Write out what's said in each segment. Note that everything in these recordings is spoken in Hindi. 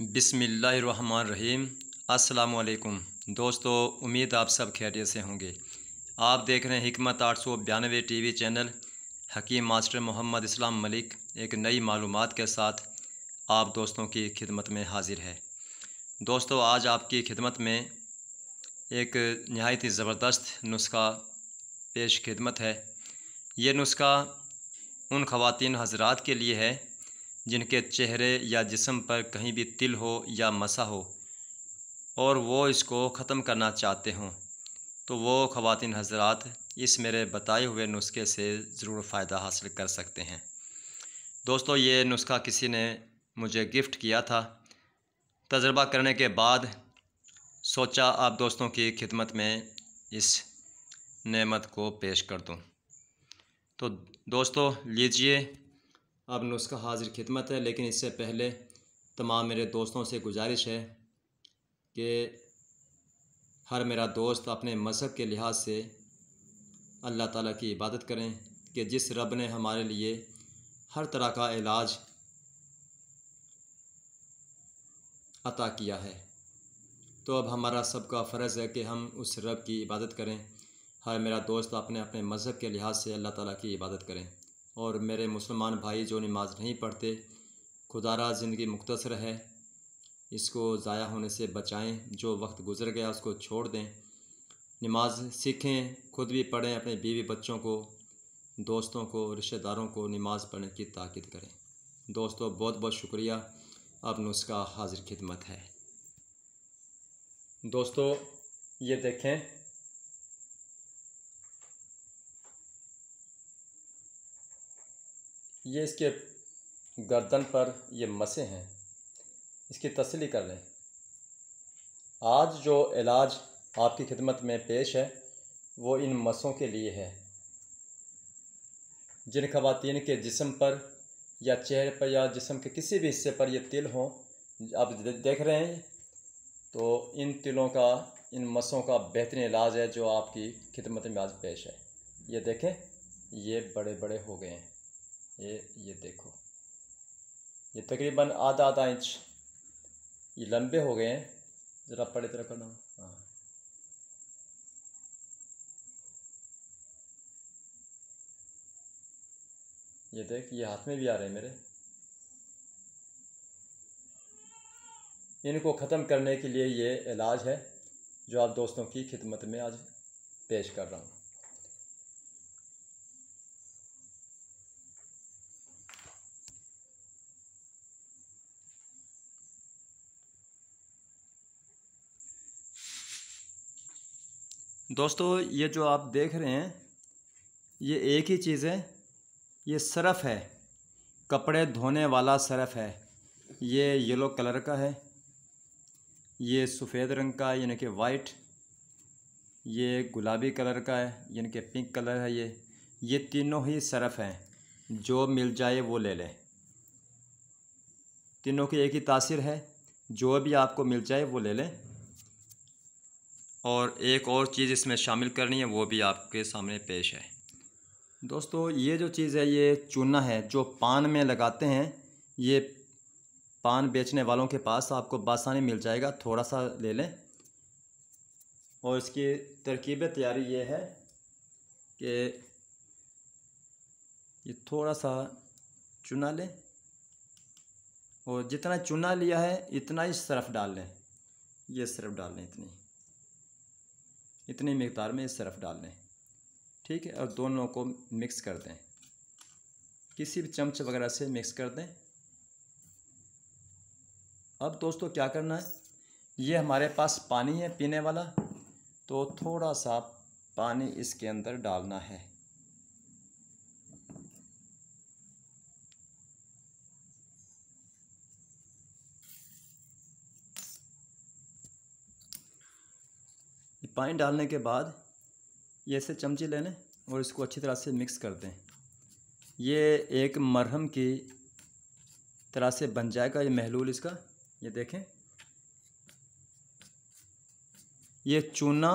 बिसमीम् अल्लाम दोस्तों उम्मीद आप सब खैरियत से होंगे आप देख रहे हैं हमत आठ सौ बयानवे T V channel Hakim master Mohammad Islam Malik एक नई मालूम के साथ आप दोस्तों की खिदमत में हाजिर है दोस्तों आज आपकी खिदमत में एक नहायत ही ज़बरदस्त नुस्खा पेश खिदमत है ये नुस्खा उन ख़वान हजरात के लिए है जिनके चेहरे या जिसम पर कहीं भी तिल हो या मसा हो और वो इसको ख़त्म करना चाहते हों तो वो ख़वान हजरात इस मेरे बताए हुए नुस्खे से ज़रूर फ़ायदा हासिल कर सकते हैं दोस्तों ये नुस्खा किसी ने मुझे गिफ्ट किया था तजर्बा करने के बाद सोचा आप दोस्तों की खिदमत में इस नेमत को पेश कर दूँ तो दोस्तों लीजिए अब नुस्खा हाजिर खिदमत है लेकिन इससे पहले तमाम मेरे दोस्तों से गुजारिश है कि हर मेरा दोस्त अपने मज़हब के लिहाज से अल्लाह ताला की इबादत करें कि जिस रब ने हमारे लिए हर तरह का इलाज अता किया है तो अब हमारा सबका फ़र्ज़ है कि हम उस रब की इबादत करें हर मेरा दोस्त अपने अपने मज़हब के लिहाज से अल्लाह ताला की इबादत करें और मेरे मुसलमान भाई जो नमाज़ नहीं पढ़ते खुदारा ज़िंदगी मुख्तर है इसको ज़ाया होने से बचाएं जो वक्त गुजर गया उसको छोड़ दें नमाज सीखें खुद भी पढ़ें अपने बीवी बच्चों को दोस्तों को रिश्तेदारों को नमाज़ पढ़ने की ताक़द करें दोस्तों बहुत बहुत शुक्रिया अब नुस्खा हाजिर खिदमत है दोस्तों ये देखें ये इसके गर्दन पर ये मसे हैं इसकी तसली कर लें आज जो इलाज आपकी खिदमत में पेश है वो इन मसों के लिए है जिन खवतिन के जिसम पर या चेहरे पर या जिसम के किसी भी हिस्से पर ये तिल हों आप देख रहे हैं तो इन तिलों का इन मसों का बेहतरीन इलाज है जो आपकी खिदमत में आज पेश है ये देखें ये बड़े बड़े हो गए हैं ये ये देखो ये तकरीबन आधा आधा इंच ये लंबे हो गए हैं ज़रा पड़े तरह करना हाँ ये देख ये हाथ में भी आ रहे हैं मेरे इनको ख़त्म करने के लिए ये इलाज है जो आप दोस्तों की खिदमत में आज पेश कर रहा हूँ दोस्तों ये जो आप देख रहे हैं ये एक ही चीज़ है ये सरफ़ है कपड़े धोने वाला सरफ़ है ये येलो कलर का है ये सफ़ेद रंग का यानी कि वाइट ये गुलाबी कलर का है यानी कि पिंक कलर है ये ये तीनों ही सरफ़ हैं जो मिल जाए वो ले लें तीनों की एक ही तासीर है जो भी आपको मिल जाए वो ले लें और एक और चीज़ इसमें शामिल करनी है वो भी आपके सामने पेश है दोस्तों ये जो चीज़ है ये चूना है जो पान में लगाते हैं ये पान बेचने वालों के पास आपको बासानी मिल जाएगा थोड़ा सा ले लें और इसकी तरकीब तैयारी ये है कि ये थोड़ा सा चुना लें और जितना चुना लिया है इतना ही सरफ डाल लें ये सरफ डाल लें इतनी इतनी मकदार में सरफ़ डाल लें ठीक है और दोनों को मिक्स कर दें किसी भी चमच वगैरह से मिक्स कर दें अब दोस्तों क्या करना है ये हमारे पास पानी है पीने वाला तो थोड़ा सा पानी इसके अंदर डालना है पानी डालने के बाद ये ऐसे चमचे ले लें और इसको अच्छी तरह से मिक्स कर दें ये एक मरहम की तरह से बन जाएगा ये महलूल इसका ये देखें ये चूना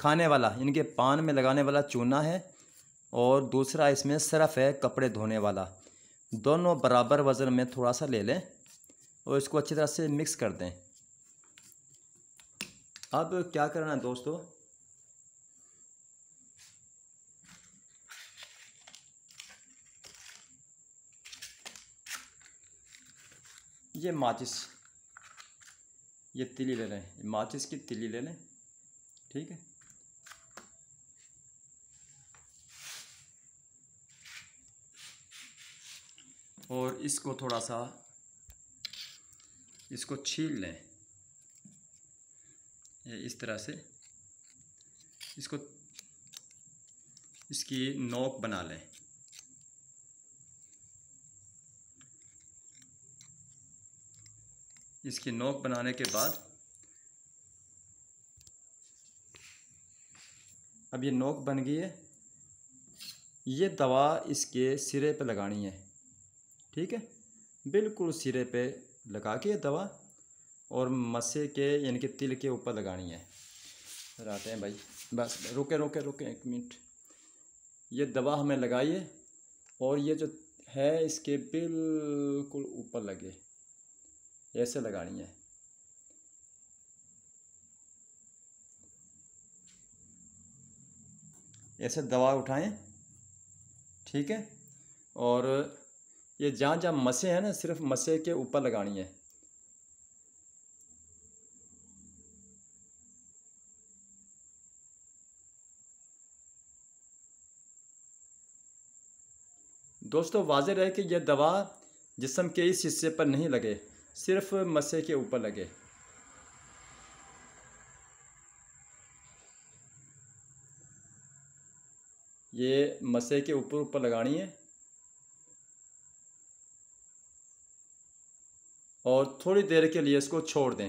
खाने वाला इनके पान में लगाने वाला चूना है और दूसरा इसमें सरफ है कपड़े धोने वाला दोनों बराबर वज़न में थोड़ा सा ले लें और इसको अच्छी तरह से मिक्स कर दें अब क्या करना है दोस्तों ये माचिस ये तिली ले लें माचिस की तिली ले लें ठीक है और इसको थोड़ा सा इसको छील लें इस तरह से इसको इसकी नोक बना लें इसकी नोक बनाने के बाद अब ये नोक बन गई है ये दवा इसके सिरे पे लगानी है ठीक है बिल्कुल सिरे पे लगा के ये दवा और मसे के यानी कि तिल के ऊपर लगानी है आते हैं भाई बस रुके रुके रुके एक मिनट ये दवा हमें लगाइए और ये जो है इसके बिल्कुल ऊपर लगे ऐसे लगानी है ऐसे दवा उठाएं ठीक है और ये जहाँ जहाँ मसे हैं ना सिर्फ मसे के ऊपर लगानी है दोस्तों वाज रहे कि यह दवा जिसम के इस हिस्से पर नहीं लगे सिर्फ मसे के ऊपर लगे ये मसे के ऊपर ऊपर लगानी है और थोड़ी देर के लिए इसको छोड़ दें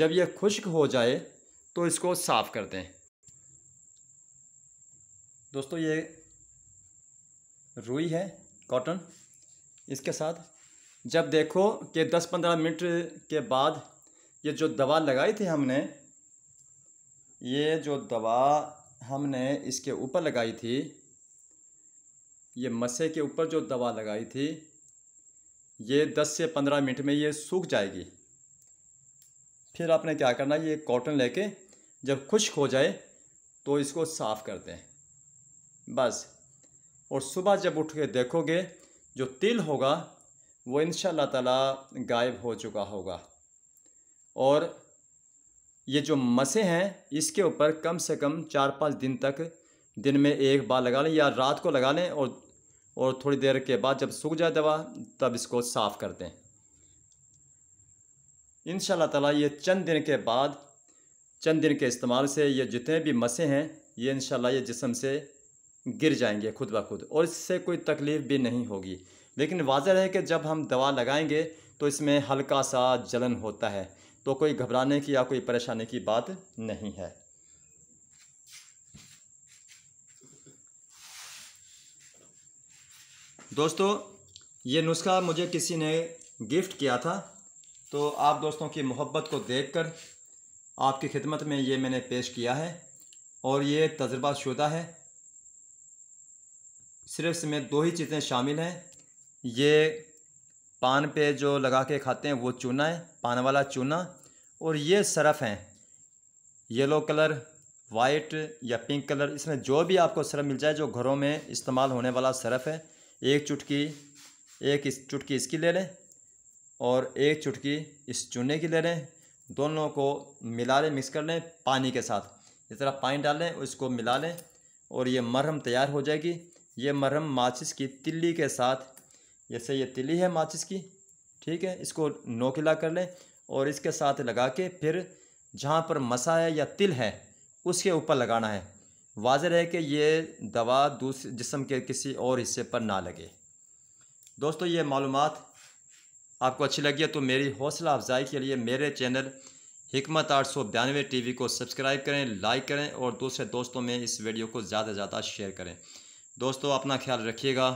जब यह खुश्क हो जाए तो इसको साफ़ कर दें दोस्तों ये रुई है कॉटन इसके साथ जब देखो कि 10-15 मिनट के बाद ये जो दवा लगाई थी हमने ये जो दवा हमने इसके ऊपर लगाई थी ये मसे के ऊपर जो दवा लगाई थी ये 10 से 15 मिनट में ये सूख जाएगी फिर आपने क्या करना ये कॉटन लेके जब खुश्क हो जाए तो इसको साफ़ कर दें बस और सुबह जब उठ के देखोगे जो तिल होगा वो इन ताला गायब हो चुका होगा और ये जो मसे हैं इसके ऊपर कम से कम चार पाँच दिन तक दिन में एक बार लगा लें या रात को लगा लें और और थोड़ी देर के बाद जब सूख जाए दवा तब इसको साफ़ कर दें इन ताला ये चंद दिन के बाद चंद दिन के इस्तेमाल से ये जितने भी मसे हैं ये इन ये जिसम से गिर जाएंगे खुद ब खुद और इससे कोई तकलीफ़ भी नहीं होगी लेकिन वाजह है कि जब हम दवा लगाएंगे तो इसमें हल्का सा जलन होता है तो कोई घबराने की या कोई परेशानी की बात नहीं है दोस्तों ये नुस्खा मुझे किसी ने गिफ्ट किया था तो आप दोस्तों की मोहब्बत को देखकर आपकी खिदमत में ये मैंने पेश किया है और ये तजर्बा शुदा है सिर्फ इसमें दो ही चीज़ें शामिल हैं ये पान पे जो लगा के खाते हैं वो चूना है पान वाला चूना और ये सरफ हैं येलो कलर वाइट या पिंक कलर इसमें जो भी आपको सरफ मिल जाए जो घरों में इस्तेमाल होने वाला सरफ है एक चुटकी एक इस चुटकी इसकी ले लें और एक चुटकी इस चूने की ले लें दोनों को मिला लें मिक्स कर लें पानी के साथ इस तरह पानी डालें उसको मिला लें और ये मरहम तैयार हो जाएगी ये मरहम माचिस की तिल्ली के साथ जैसे ये तिली है माचिस की ठीक है इसको नोकिला कर लें और इसके साथ लगा के फिर जहाँ पर मसा है या तिल है उसके ऊपर लगाना है वाजह है कि ये दवा दूसरे जिसम के किसी और हिस्से पर ना लगे दोस्तों ये मालूम आपको अच्छी लगी है तो मेरी हौसला अफजाई के लिए मेरे चैनल हमत आठ सौ बयानवे टी को सब्सक्राइब करें लाइक करें और दूसरे दोस्तों में इस वीडियो को ज़्यादा से ज़्यादा शेयर करें दोस्तों अपना ख्याल रखिएगा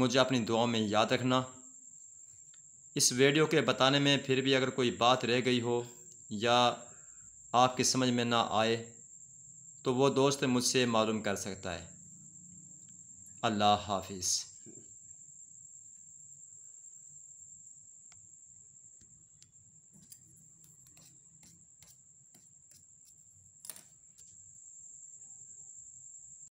मुझे अपनी दुआओं में याद रखना इस वीडियो के बताने में फिर भी अगर कोई बात रह गई हो या आपकी समझ में ना आए तो वो दोस्त मुझसे मालूम कर सकता है अल्लाह हाफिज़